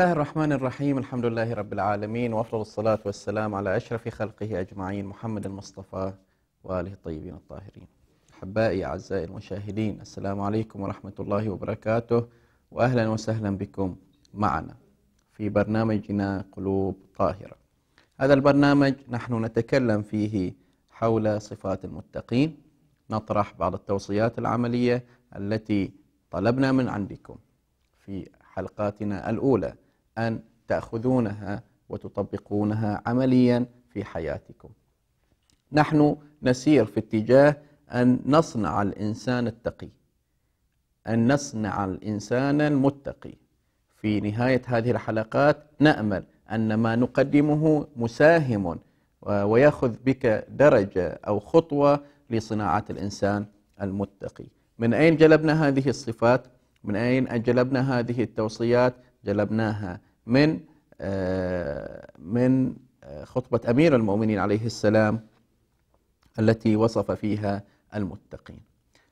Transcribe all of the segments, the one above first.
الله الرحمن الرحيم الحمد لله رب العالمين وافضل الصلاة والسلام على أشرف خلقه أجمعين محمد المصطفى وآله الطيبين الطاهرين أحبائي أعزائي المشاهدين السلام عليكم ورحمة الله وبركاته وأهلا وسهلا بكم معنا في برنامجنا قلوب طاهرة هذا البرنامج نحن نتكلم فيه حول صفات المتقين نطرح بعض التوصيات العملية التي طلبنا من عندكم في حلقاتنا الأولى أن تأخذونها وتطبقونها عمليا في حياتكم نحن نسير في اتجاه أن نصنع الإنسان التقي أن نصنع الإنسان المتقي في نهاية هذه الحلقات نأمل أن ما نقدمه مساهم ويأخذ بك درجة أو خطوة لصناعة الإنسان المتقي من أين جلبنا هذه الصفات؟ من أين جلبنا هذه التوصيات؟ جلبناها من آه، من آه، خطبة أمير المؤمنين عليه السلام التي وصف فيها المتقين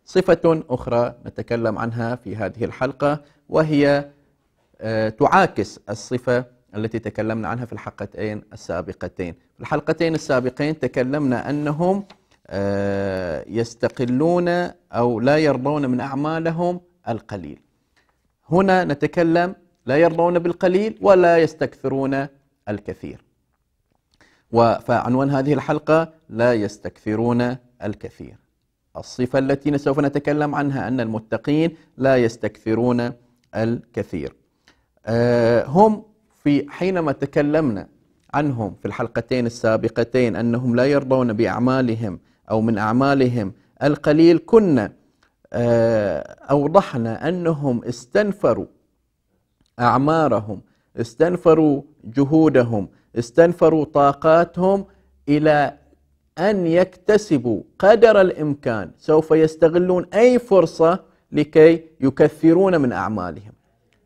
صفة أخرى نتكلم عنها في هذه الحلقة وهي آه، تعاكس الصفة التي تكلمنا عنها في الحلقتين السابقتين في الحلقتين السابقين تكلمنا أنهم يستقلون أو لا يرضون من أعمالهم القليل هنا نتكلم لا يرضون بالقليل ولا يستكثرون الكثير فعنوان هذه الحلقة لا يستكثرون الكثير الصفة التي سوف نتكلم عنها أن المتقين لا يستكثرون الكثير آه، هم في حينما تكلمنا عنهم في الحلقتين السابقتين أنهم لا يرضون بأعمالهم أو من أعمالهم القليل كنا آه، أوضحنا أنهم استنفروا أعمارهم استنفروا جهودهم استنفروا طاقاتهم إلى أن يكتسبوا قدر الإمكان سوف يستغلون أي فرصة لكي يكثرون من أعمالهم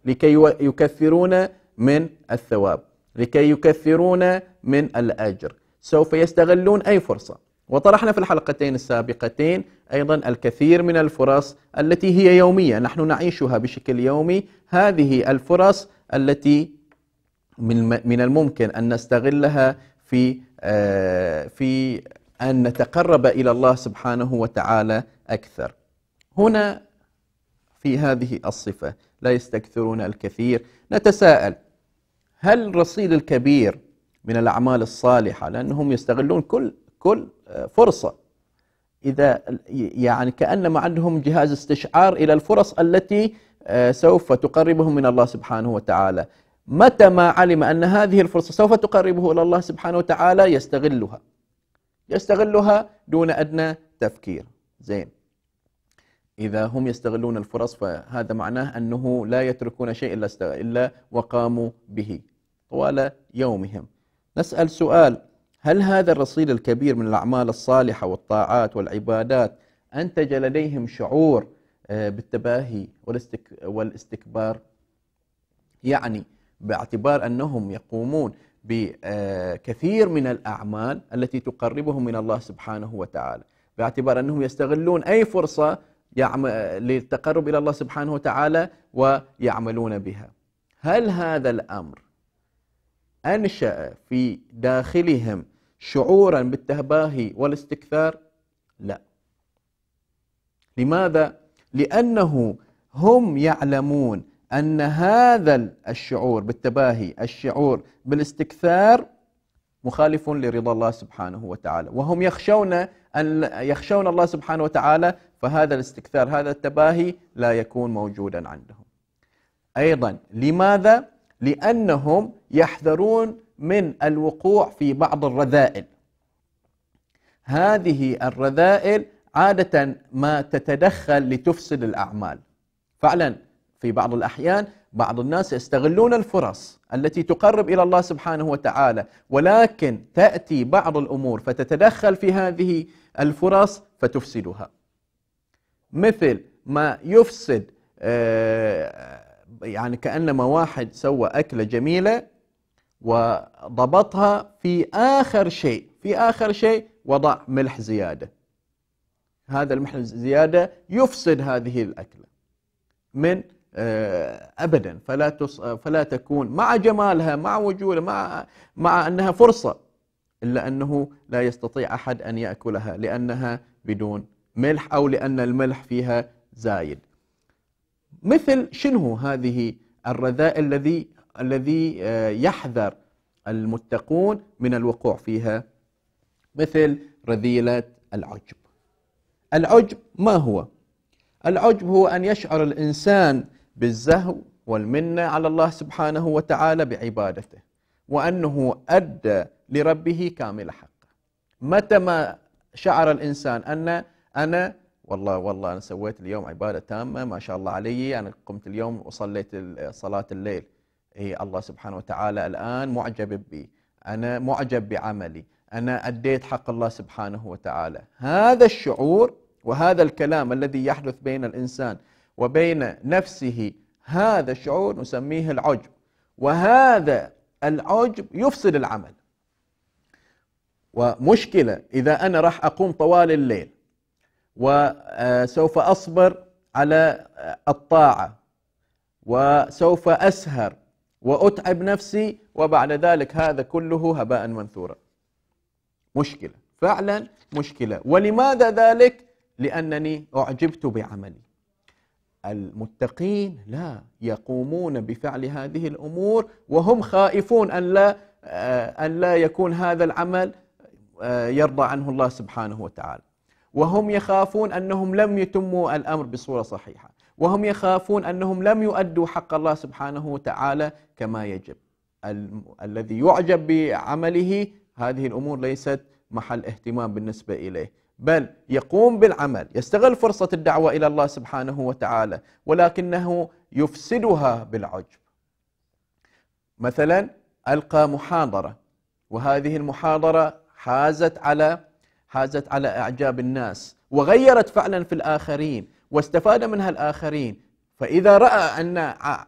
لكي يكثرون من الثواب لكي يكثرون من الأجر سوف يستغلون أي فرصة وطرحنا في الحلقتين السابقتين أيضا الكثير من الفرص التي هي يومية نحن نعيشها بشكل يومي هذه الفرص التي من الممكن أن نستغلها في آه، في أن نتقرب إلى الله سبحانه وتعالى أكثر هنا في هذه الصفة لا يستكثرون الكثير نتساءل هل الرصيد الكبير من الأعمال الصالحة لأنهم يستغلون كل كل آه، فرصة إذا يعني كأنما عندهم جهاز استشعار إلى الفرص التي آه، سوف تقربهم من الله سبحانه وتعالى متى ما علم أن هذه الفرصة سوف تقربه إلى الله سبحانه وتعالى يستغلها يستغلها دون أدنى تفكير زين إذا هم يستغلون الفرص فهذا معناه أنه لا يتركون شيء إلا, وقاموا به طوال يومهم نسأل سؤال هل هذا الرصيد الكبير من الأعمال الصالحة والطاعات والعبادات أنتج لديهم شعور آه، بالتباهي والاستكبار يعني باعتبار أنهم يقومون بكثير آه، من الأعمال التي تقربهم من الله سبحانه وتعالى باعتبار أنهم يستغلون أي فرصة للتقرب إلى الله سبحانه وتعالى ويعملون بها هل هذا الأمر أنشأ في داخلهم شعورا بالتباهي والاستكثار لا لماذا لانه هم يعلمون ان هذا الشعور بالتباهي الشعور بالاستكثار مخالف لرضا الله سبحانه وتعالى وهم يخشون ان يخشون الله سبحانه وتعالى فهذا الاستكثار هذا التباهي لا يكون موجودا عندهم ايضا لماذا لأنهم يحذرون من الوقوع في بعض الرذائل هذه الرذائل عادة ما تتدخل لتفسد الأعمال فعلا في بعض الأحيان بعض الناس يستغلون الفرص التي تقرب إلى الله سبحانه وتعالى ولكن تأتي بعض الأمور فتتدخل في هذه الفرص فتفسدها مثل ما يفسد آه، يعني كأنما واحد سوى أكلة جميلة وضبطها في آخر شيء في آخر شيء وضع ملح زيادة هذا الملح الزيادة يفسد هذه الأكلة من آه، أبدا فلا تص... فلا تكون مع جمالها مع وجودها مع مع أنها فرصة إلا أنه لا يستطيع أحد أن يأكلها لأنها بدون ملح أو لأن الملح فيها زايد مثل شنو هذه الرذائل الذي الذي آه، يحذر المتقون من الوقوع فيها مثل رذيلة العجب العجب ما هو؟ العجب هو أن يشعر الإنسان بالزهو والمنة على الله سبحانه وتعالى بعبادته وأنه أدى لربه كامل حقه متى ما شعر الإنسان أن أنا والله والله انا سويت اليوم عباده تامه ما شاء الله علي انا قمت اليوم وصليت صلاه الليل هي إيه، الله سبحانه وتعالى الان معجب بي انا معجب بعملي انا اديت حق الله سبحانه وتعالى هذا الشعور وهذا الكلام الذي يحدث بين الانسان وبين نفسه هذا الشعور نسميه العجب وهذا العجب يفسد العمل ومشكله اذا انا راح اقوم طوال الليل وسوف أصبر على الطاعة وسوف أسهر وأتعب نفسي وبعد ذلك هذا كله هباء منثورا مشكلة فعلا مشكلة ولماذا ذلك؟ لأنني أعجبت بعملي المتقين لا يقومون بفعل هذه الأمور وهم خائفون أن لا, أن لا يكون هذا العمل آه، يرضى عنه الله سبحانه وتعالى وهم يخافون أنهم لم يتموا الأمر بصورة صحيحة وهم يخافون أنهم لم يؤدوا حق الله سبحانه وتعالى كما يجب ال الذي يعجب بعمله هذه الأمور ليست محل اهتمام بالنسبة إليه بل يقوم بالعمل يستغل فرصة الدعوة إلى الله سبحانه وتعالى ولكنه يفسدها بالعجب مثلا ألقى محاضرة وهذه المحاضرة حازت على حازت على اعجاب الناس وغيرت فعلا في الاخرين واستفاد منها الاخرين فاذا راى ان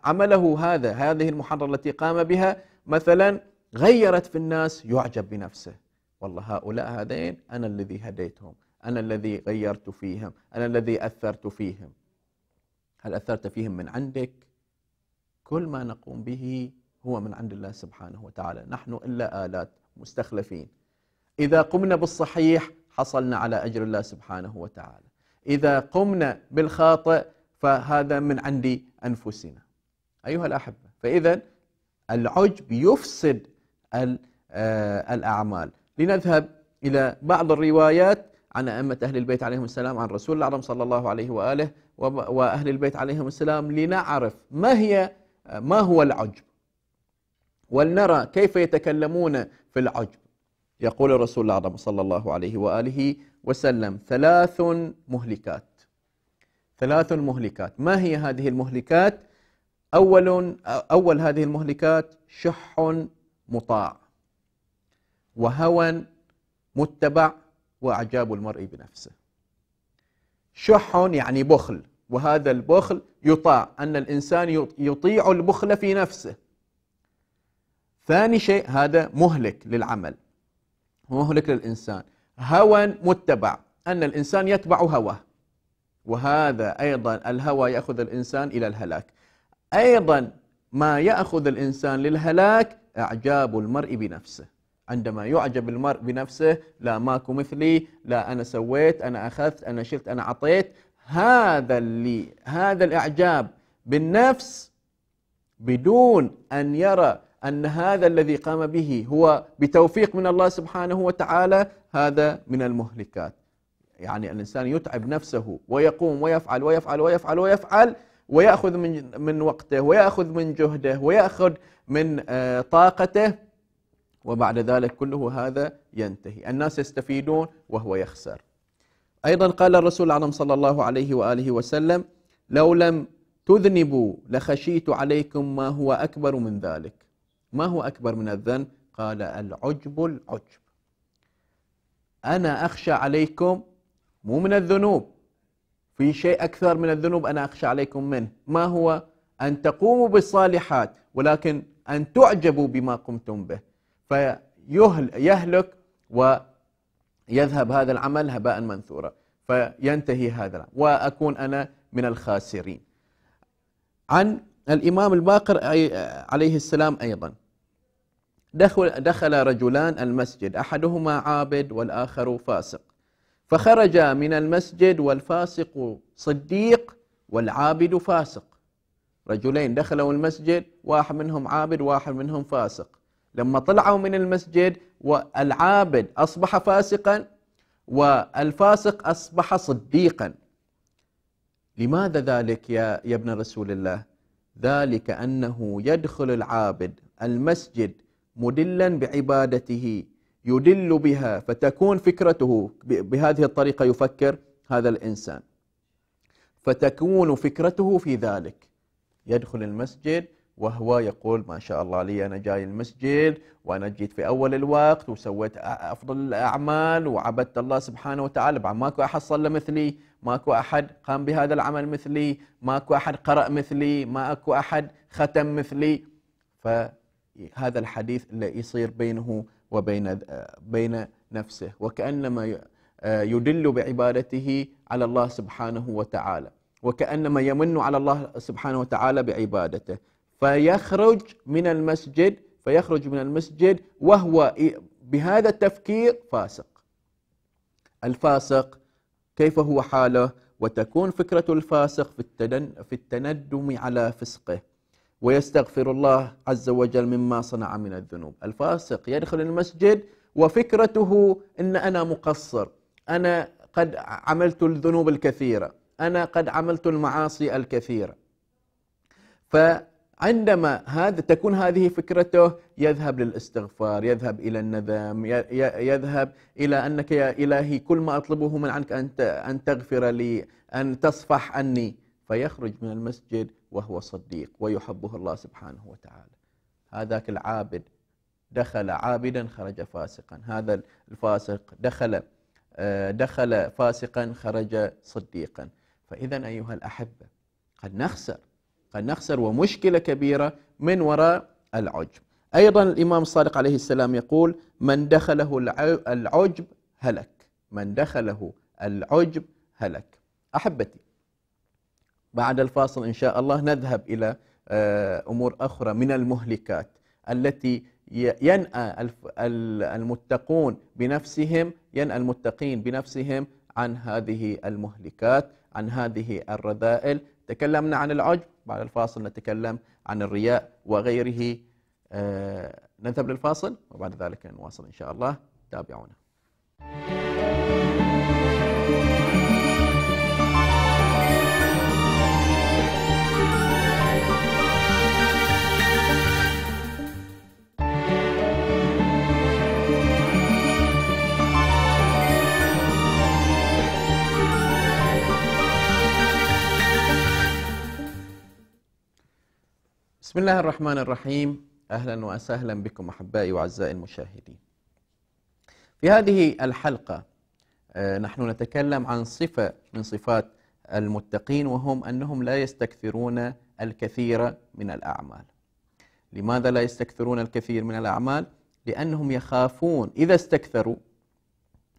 عمله هذا هذه المحرره التي قام بها مثلا غيرت في الناس يعجب بنفسه والله هؤلاء هذين انا الذي هديتهم انا الذي غيرت فيهم انا الذي اثرت فيهم هل اثرت فيهم من عندك كل ما نقوم به هو من عند الله سبحانه وتعالى نحن الا الات مستخلفين إذا قمنا بالصحيح حصلنا على أجر الله سبحانه وتعالى إذا قمنا بالخاطئ فهذا من عندي أنفسنا أيها الأحبة فإذا العجب يفسد آه، الأعمال لنذهب إلى بعض الروايات عن أئمة أهل البيت عليهم السلام عن رسول الله صلى الله عليه وآله وأهل البيت عليهم السلام لنعرف ما هي ما هو العجب ولنرى كيف يتكلمون في العجب يقول الرسول الأعظم صلى الله عليه وآله وسلم ثلاث مهلكات ثلاث مهلكات ما هي هذه المهلكات؟ أول, أول هذه المهلكات شح مطاع وهوى متبع وإعجاب المرء بنفسه شح يعني بخل وهذا البخل يطاع أن الإنسان يطيع البخل في نفسه ثاني شيء هذا مهلك للعمل مهلك للإنسان هوى متبع أن الإنسان يتبع هوى وهذا أيضا الهوى يأخذ الإنسان إلى الهلاك أيضا ما يأخذ الإنسان للهلاك إعجاب المرء بنفسه عندما يعجب المرء بنفسه لا ماكو مثلي لا أنا سويت أنا أخذت أنا شلت أنا عطيت هذا اللي هذا الإعجاب بالنفس بدون أن يرى أن هذا الذي قام به هو بتوفيق من الله سبحانه وتعالى هذا من المهلكات يعني الإنسان يتعب نفسه ويقوم ويفعل ويفعل ويفعل ويفعل ويأخذ من, من وقته ويأخذ من جهده ويأخذ من آه، طاقته وبعد ذلك كله هذا ينتهي الناس يستفيدون وهو يخسر أيضا قال الرسول العظم صلى الله عليه وآله وسلم لو لم تذنبوا لخشيت عليكم ما هو أكبر من ذلك ما هو أكبر من الذنب قال العجب العجب أنا أخشى عليكم مو من الذنوب في شيء أكثر من الذنوب أنا أخشى عليكم منه ما هو أن تقوموا بالصالحات ولكن أن تعجبوا بما قمتم به فيهلك ويذهب هذا العمل هباء منثورا فينتهي هذا العمل وأكون أنا من الخاسرين عن الإمام الباقر عليه السلام أيضا دخل, دخل رجلان المسجد أحدهما عابد والآخر فاسق فخرج من المسجد والفاسق صديق والعابد فاسق رجلين دخلوا المسجد واحد منهم عابد واحد منهم فاسق لما طلعوا من المسجد والعابد أصبح فاسقا والفاسق أصبح صديقا لماذا ذلك يا, يا ابن رسول الله ذلك أنه يدخل العابد المسجد مدلا بعبادته يدل بها فتكون فكرته بهذه الطريقة يفكر هذا الإنسان فتكون فكرته في ذلك يدخل المسجد وهو يقول ما شاء الله لي أنا جاي المسجد وأنا جيت في أول الوقت وسويت أفضل الأعمال وعبدت الله سبحانه وتعالى بعد ماكو أحد صلى مثلي ماكو أحد قام بهذا العمل مثلي ماكو أحد قرأ مثلي ماكو أحد ختم مثلي ف هذا الحديث اللي يصير بينه وبين بين نفسه وكأنما آه، يدل بعبادته على الله سبحانه وتعالى وكأنما يمن على الله سبحانه وتعالى بعبادته فيخرج من المسجد فيخرج من المسجد وهو بهذا التفكير فاسق الفاسق كيف هو حاله وتكون فكرة الفاسق في التندم على فسقه ويستغفر الله عز وجل مما صنع من الذنوب الفاسق يدخل المسجد وفكرته ان انا مقصر انا قد عملت الذنوب الكثيره انا قد عملت المعاصي الكثيره فعندما هذا تكون هذه فكرته يذهب للاستغفار يذهب الى الندم يذهب الى انك يا الهي كل ما اطلبه من عنك ان ان تغفر لي ان تصفح عني فيخرج من المسجد وهو صديق ويحبه الله سبحانه وتعالى هذاك العابد دخل عابدا خرج فاسقا هذا الفاسق دخل آه، دخل فاسقا خرج صديقا فإذا أيها الأحبة قد نخسر قد نخسر ومشكلة كبيرة من وراء العجب أيضا الإمام الصادق عليه السلام يقول من دخله العجب هلك من دخله العجب هلك أحبتي بعد الفاصل إن شاء الله نذهب إلى آه، أمور أخرى من المهلكات التي ينأى المتقون بنفسهم ينأى المتقين بنفسهم عن هذه المهلكات عن هذه الرذائل تكلمنا عن العجب بعد الفاصل نتكلم عن الرياء وغيره آه، نذهب للفاصل وبعد ذلك نواصل إن شاء الله تابعونا بسم الله الرحمن الرحيم أهلا وسهلا بكم أحبائي وأعزائي المشاهدين في هذه الحلقة آه، نحن نتكلم عن صفة من صفات المتقين وهم أنهم لا يستكثرون الكثير من الأعمال لماذا لا يستكثرون الكثير من الأعمال؟ لأنهم يخافون إذا استكثروا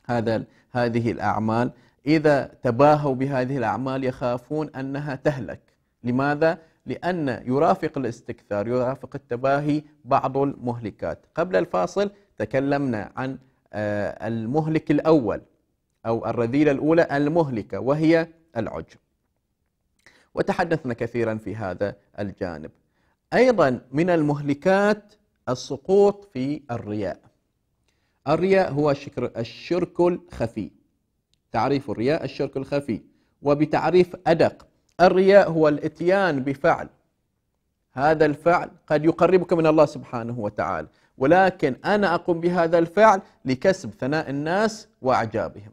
هذا هذه الأعمال إذا تباهوا بهذه الأعمال يخافون أنها تهلك لماذا؟ لأن يرافق الاستكثار يرافق التباهي بعض المهلكات قبل الفاصل تكلمنا عن آه، المهلك الأول أو الرذيلة الأولى المهلكة وهي العجب وتحدثنا كثيرا في هذا الجانب أيضا من المهلكات السقوط في الرياء الرياء هو الشرك الخفي تعريف الرياء الشرك الخفي وبتعريف أدق الرياء هو الاتيان بفعل هذا الفعل قد يقربك من الله سبحانه وتعالى ولكن أنا أقوم بهذا الفعل لكسب ثناء الناس وأعجابهم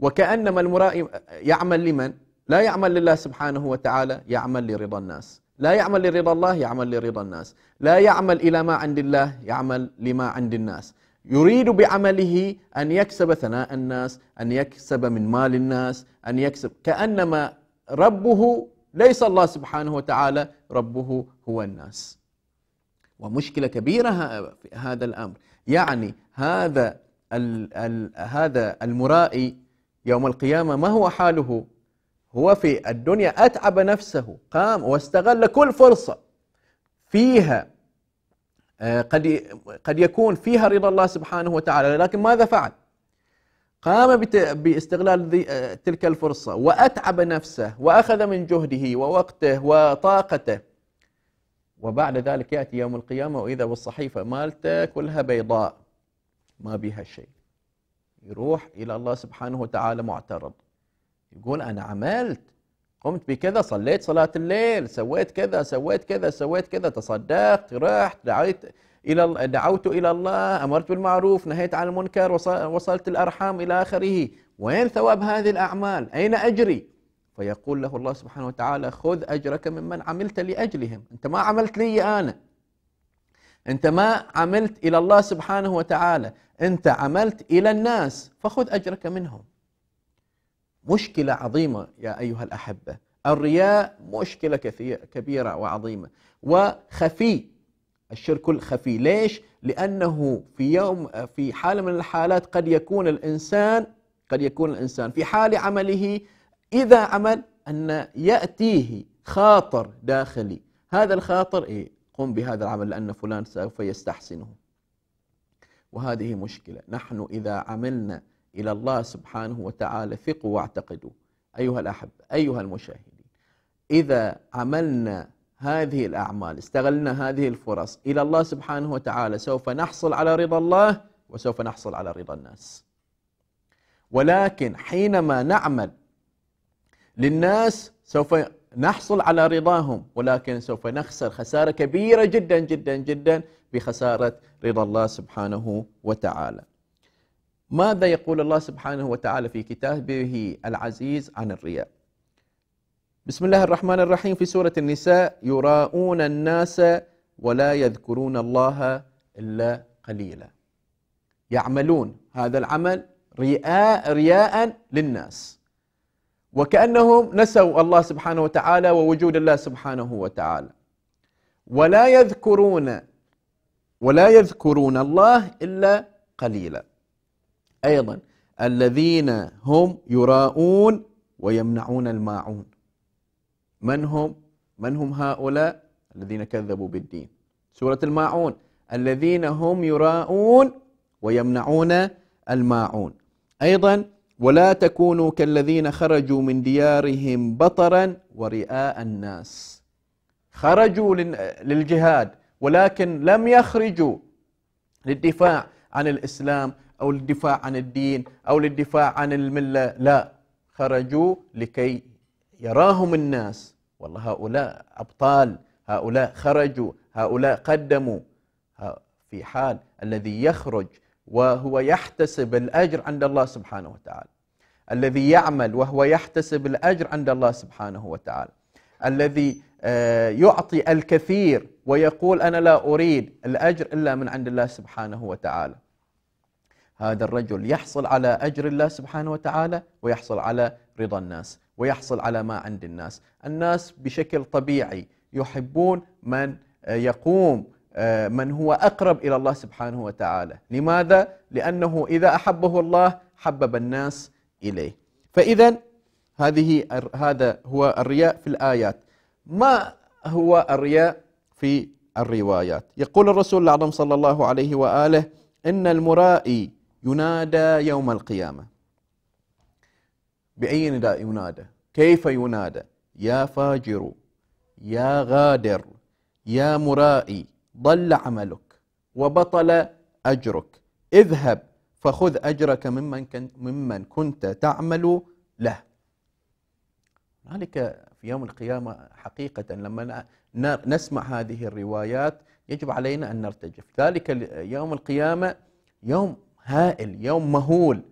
وكأنما المراء يعمل لمن؟ لا يعمل لله سبحانه وتعالى يعمل لرضا الناس لا يعمل لرضا الله يعمل لرضا الناس لا يعمل إلى ما عند الله يعمل لما عند الناس يريد بعمله أن يكسب ثناء الناس أن يكسب من مال الناس أن يكسب كأنما ربه ليس الله سبحانه وتعالى ربه هو الناس ومشكلة كبيرة في هذا الأمر يعني هذا الـ الـ هذا المرائي يوم القيامة ما هو حاله هو في الدنيا أتعب نفسه قام واستغل كل فرصة فيها آه، قد قد يكون فيها رضا الله سبحانه وتعالى لكن ماذا فعل؟ قام باستغلال آه، تلك الفرصة وأتعب نفسه وأخذ من جهده ووقته وطاقته وبعد ذلك يأتي يوم القيامة وإذا بالصحيفة مالته كلها بيضاء ما بها شيء يروح إلى الله سبحانه وتعالى معترض يقول أنا عملت قمت بكذا صليت صلاة الليل سويت كذا سويت كذا سويت كذا تصدقت رحت دعيت إلى دعوت إلى الله أمرت بالمعروف نهيت عن المنكر وصلت الأرحام إلى آخره وين ثواب هذه الأعمال أين أجري فيقول له الله سبحانه وتعالى خذ أجرك ممن عملت لأجلهم أنت ما عملت لي أنا أنت ما عملت إلى الله سبحانه وتعالى أنت عملت إلى الناس فخذ أجرك منهم مشكلة عظيمة يا أيها الأحبة الرياء مشكلة كثيرة كبيرة وعظيمة وخفي الشرك الخفي ليش؟ لأنه في يوم في حالة من الحالات قد يكون الإنسان قد يكون الإنسان في حال عمله إذا عمل أن يأتيه خاطر داخلي هذا الخاطر إيه؟ قم بهذا العمل لأن فلان سوف يستحسنه وهذه مشكلة نحن إذا عملنا إلى الله سبحانه وتعالى ثقوا واعتقدوا أيها الأحبة أيها المشاهدين إذا عملنا هذه الأعمال استغلنا هذه الفرص إلى الله سبحانه وتعالى سوف نحصل على رضا الله وسوف نحصل على رضا الناس ولكن حينما نعمل للناس سوف نحصل على رضاهم ولكن سوف نخسر خسارة كبيرة جدا جدا جدا بخسارة رضا الله سبحانه وتعالى ماذا يقول الله سبحانه وتعالى في كتابه العزيز عن الرياء بسم الله الرحمن الرحيم في سورة النساء يراءون الناس ولا يذكرون الله إلا قليلا يعملون هذا العمل رياء رياء للناس وكأنهم نسوا الله سبحانه وتعالى ووجود الله سبحانه وتعالى ولا يذكرون ولا يذكرون الله إلا قليلا أيضا الذين هم يراءون ويمنعون الماعون من هم من هم هؤلاء الذين كذبوا بالدين سورة الماعون الذين هم يراءون ويمنعون الماعون أيضا ولا تكونوا كالذين خرجوا من ديارهم بطرا ورئاء الناس خرجوا للجهاد ولكن لم يخرجوا للدفاع عن الإسلام أو للدفاع عن الدين أو للدفاع عن الملة لا خرجوا لكي يراهم الناس والله هؤلاء أبطال هؤلاء خرجوا هؤلاء قدموا في حال الذي يخرج وهو يحتسب الأجر عند الله سبحانه وتعالى الذي يعمل وهو يحتسب الأجر عند الله سبحانه وتعالى الذي آه، يعطي الكثير ويقول أنا لا أريد الأجر إلا من عند الله سبحانه وتعالى هذا الرجل يحصل على أجر الله سبحانه وتعالى ويحصل على رضا الناس ويحصل على ما عند الناس الناس بشكل طبيعي يحبون من آه، يقوم آه، من هو أقرب إلى الله سبحانه وتعالى لماذا؟ لأنه إذا أحبه الله حبب الناس إليه فإذا هذه هذا هو الرياء في الآيات ما هو الرياء في الروايات يقول الرسول الأعظم صلى الله عليه وآله إن المرائي ينادى يوم القيامة بأي نداء ينادى كيف ينادى يا فاجر يا غادر يا مرائي ضل عملك وبطل أجرك اذهب فخذ أجرك ممن, ممن كنت تعمل له هنالك في يوم القيامة حقيقة لما نسمع هذه الروايات يجب علينا أن نرتجف ذلك يوم القيامة يوم هائل يوم مهول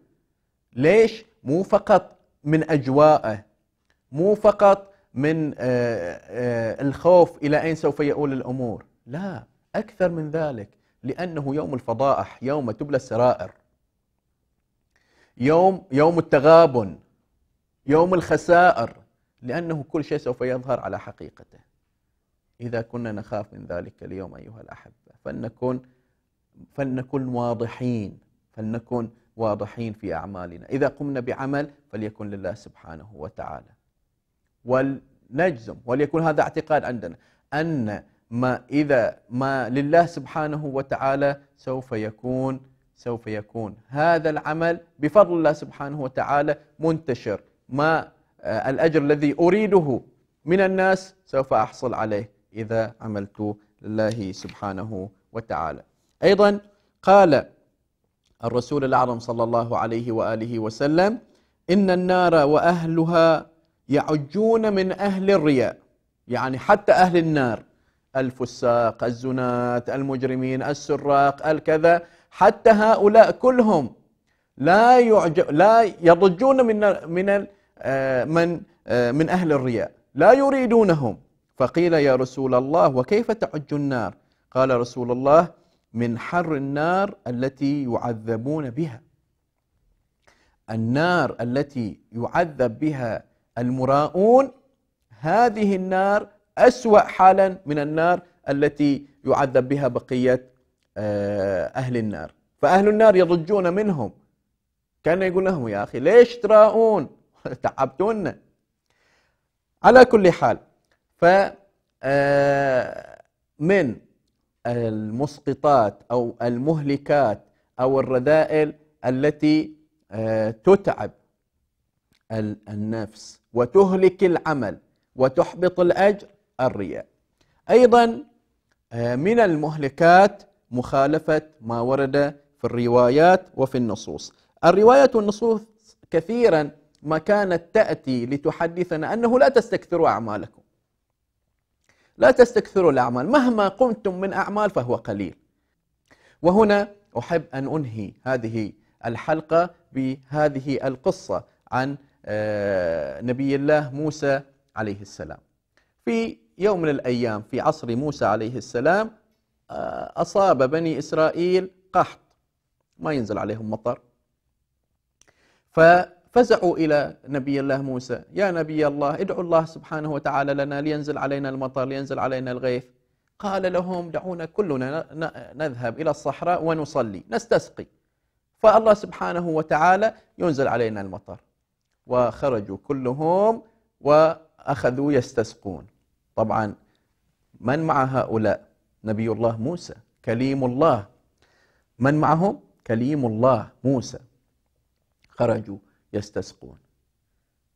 ليش؟ مو فقط من اجوائه مو فقط من آه، آه، الخوف الى اين سوف يؤول الامور لا اكثر من ذلك لانه يوم الفضائح يوم تبلى السرائر يوم يوم التغابن يوم الخسائر لانه كل شيء سوف يظهر على حقيقته اذا كنا نخاف من ذلك اليوم ايها الاحبه فلنكن فلنكن واضحين فلنكن واضحين في أعمالنا إذا قمنا بعمل فليكن لله سبحانه وتعالى ولنجزم وليكن هذا اعتقاد عندنا أن ما إذا ما لله سبحانه وتعالى سوف يكون سوف يكون هذا العمل بفضل الله سبحانه وتعالى منتشر ما آه، الأجر الذي أريده من الناس سوف أحصل عليه إذا عملت لله سبحانه وتعالى أيضا قال الرسول الأعظم صلى الله عليه وآله وسلم إن النار وأهلها يعجون من أهل الرياء يعني حتى أهل النار الفساق الزنات المجرمين السراق الكذا حتى هؤلاء كلهم لا يعجب لا يضجون من من آه، من آه، من أهل الرياء لا يريدونهم فقيل يا رسول الله وكيف تعج النار قال رسول الله من حر النار التي يعذبون بها النار التي يعذب بها المراؤون هذه النار أسوأ حالا من النار التي يعذب بها بقية آه، أهل النار فأهل النار يضجون منهم كان يقول لهم يا أخي ليش تراؤون تعبتونا على كل حال ف آه، من المسقطات أو المهلكات أو الرذائل التي آه، تتعب النفس وتهلك العمل وتحبط الأجر الرياء أيضا آه، من المهلكات مخالفة ما ورد في الروايات وفي النصوص الروايات والنصوص كثيرا ما كانت تأتي لتحدثنا أنه لا تستكثروا أعمالكم لا تستكثروا الأعمال مهما قمتم من أعمال فهو قليل وهنا أحب أن أنهي هذه الحلقة بهذه القصة عن آه، نبي الله موسى عليه السلام في يوم من الأيام في عصر موسى عليه السلام آه، أصاب بني إسرائيل قحط ما ينزل عليهم مطر ف فزعوا إلى نبي الله موسى يا نبي الله ادعوا الله سبحانه وتعالى لنا لينزل علينا المطر لينزل علينا الغيث قال لهم دعونا كلنا نذهب إلى الصحراء ونصلي نستسقي فالله سبحانه وتعالى ينزل علينا المطر وخرجوا كلهم وأخذوا يستسقون طبعا من مع هؤلاء نبي الله موسى كليم الله من معهم كليم الله موسى خرجوا يستسقون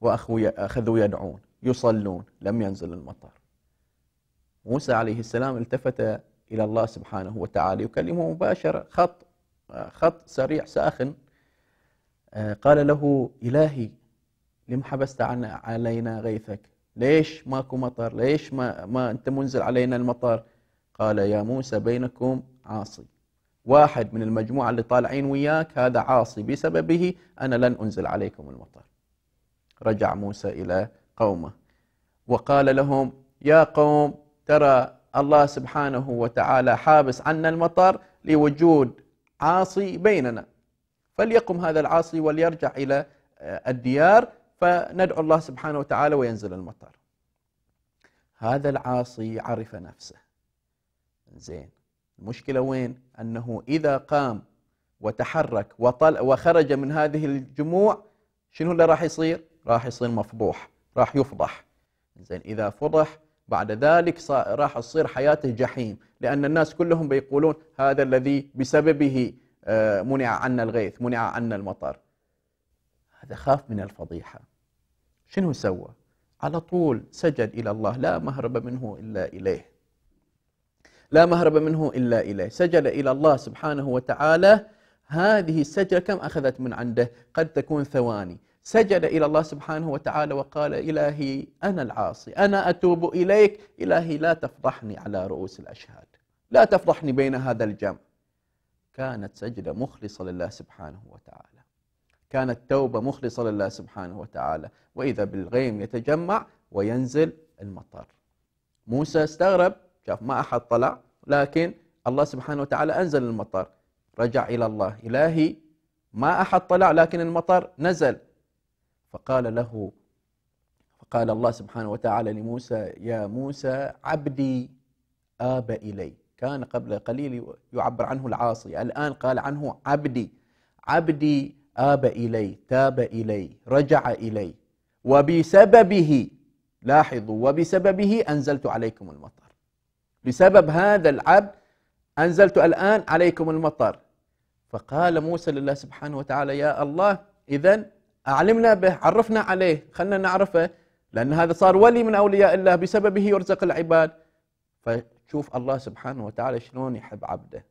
وأخذوا يدعون يصلون لم ينزل المطر موسى عليه السلام التفت إلى الله سبحانه وتعالى يكلمه مباشرة خط خط سريع ساخن آه، قال له إلهي لم حبست عنا علينا غيثك ليش ماكو مطر ليش ما, ما أنت منزل علينا المطر قال يا موسى بينكم عاصي واحد من المجموعة اللي طالعين وياك هذا عاصي بسببه أنا لن أنزل عليكم المطر رجع موسى إلى قومه وقال لهم يا قوم ترى الله سبحانه وتعالى حابس عنا المطر لوجود عاصي بيننا فليقم هذا العاصي وليرجع إلى آه، الديار فندعو الله سبحانه وتعالى وينزل المطر هذا العاصي عرف نفسه زين المشكلة وين؟ أنه إذا قام وتحرك وطل وخرج من هذه الجموع شنو اللي راح يصير؟ راح يصير مفضوح راح يفضح زين إذا فضح بعد ذلك راح تصير حياته جحيم لأن الناس كلهم بيقولون هذا الذي بسببه آه، منع عنا الغيث منع عنا المطر هذا خاف من الفضيحة شنو سوى؟ على طول سجد إلى الله لا مهرب منه إلا إليه لا مهرب منه إلا إليه سجد إلى الله سبحانه وتعالى هذه السجدة كم أخذت من عنده قد تكون ثواني سجد إلى الله سبحانه وتعالى وقال إلهي أنا العاصي أنا أتوب إليك إلهي لا تفضحني على رؤوس الأشهاد لا تفضحني بين هذا الجمع كانت سجدة مخلصة لله سبحانه وتعالى كانت توبة مخلصة لله سبحانه وتعالى وإذا بالغيم يتجمع وينزل المطر موسى استغرب شاف ما أحد طلع لكن الله سبحانه وتعالى أنزل المطر رجع إلى الله إلهي ما أحد طلع لكن المطر نزل فقال له فقال الله سبحانه وتعالى لموسى يا موسى عبدي آب إلي كان قبل قليل يعبر عنه العاصي الآن قال عنه عبدي عبدي آب إلي تاب إلي رجع إلي وبسببه لاحظوا وبسببه أنزلت عليكم المطر بسبب هذا العبد أنزلت الآن عليكم المطر فقال موسى لله سبحانه وتعالى يا الله إذا أعلمنا به عرفنا عليه خلنا نعرفه لأن هذا صار ولي من أولياء الله بسببه يرزق العباد فشوف الله سبحانه وتعالى شلون يحب عبده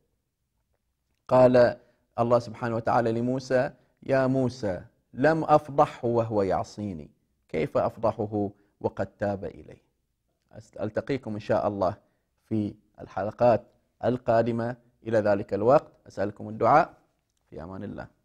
قال الله سبحانه وتعالى لموسى يا موسى لم أفضحه وهو يعصيني كيف أفضحه وقد تاب إلي ألتقيكم إن شاء الله في الحلقات القادمة إلى ذلك الوقت أسألكم الدعاء في أمان الله